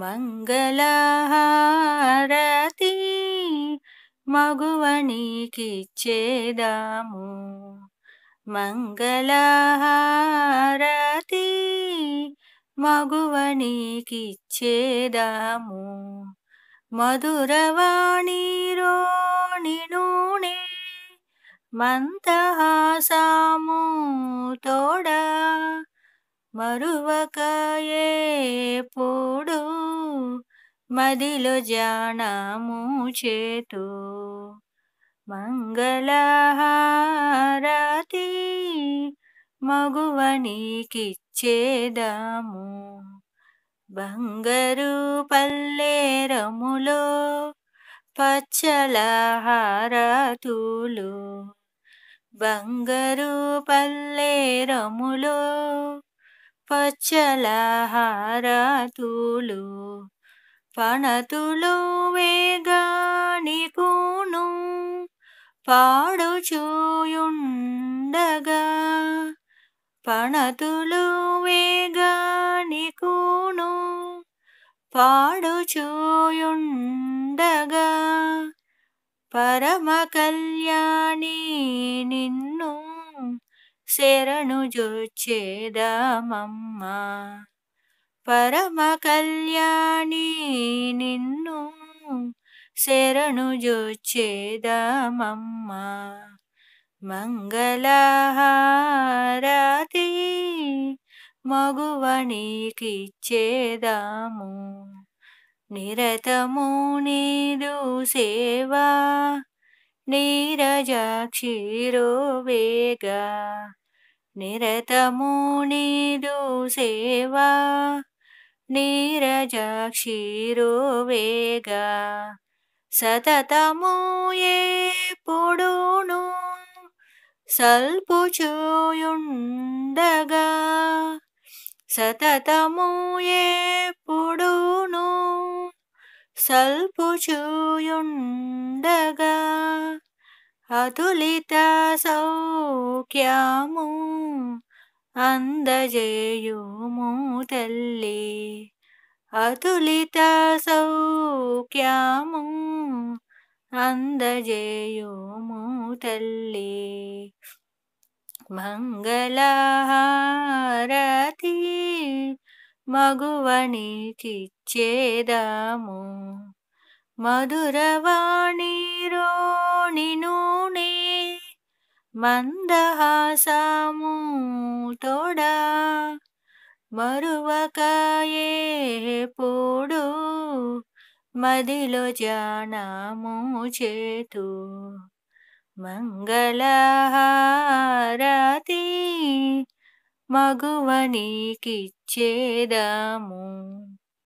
మంగళహారతి మగువనీకిచ్చేదాము మంగళహారతి మగువనీకిచ్చేదాము మధురవాణి రోణి నూనె మంతహాసాముతో మరువకాయే పోడు మదిలో జానము చేతు మంగళహారతి మగువనికిచ్చేదాము బంగారు పల్లెరములో పల్లేరములో పచ్చలహారతులు బంగరు పల్లేరములో పచ్చలహారతులు పణతులు వేగానికును పాడుచూయుండగా పణతులు వేగానికును పాడుచూయుండగా పరమ కళ్యాణి శరణు జొచ్చేదమమ్మా పరమ కళ్యాణి నిన్ను శరణు జొచ్చేదమమ్మా మంగళహారతి మగువనీకిచ్చేదాము నిరతము నీదు సేవా నీరజాక్షిరో వేగా నిరతము నీదు సేవా నీరజాక్షీరువేగా సతతము ఎప్పుడును సల్పుచుయుండగా సతతము ఎప్పుడును సల్పుచుయుండగా అతులిత సౌఖ్యము అందజేయుము తల్లి అతులిత సౌఖ్యము అందజేయుము తల్లి మంగళహారతి మగువని చిచ్చేదాము మధురవాణిరో మందహాసము తోడా మరువకాయే పోడు మదిలో జానము చేతు మంగళహారతి మగువనికిచ్చేదాము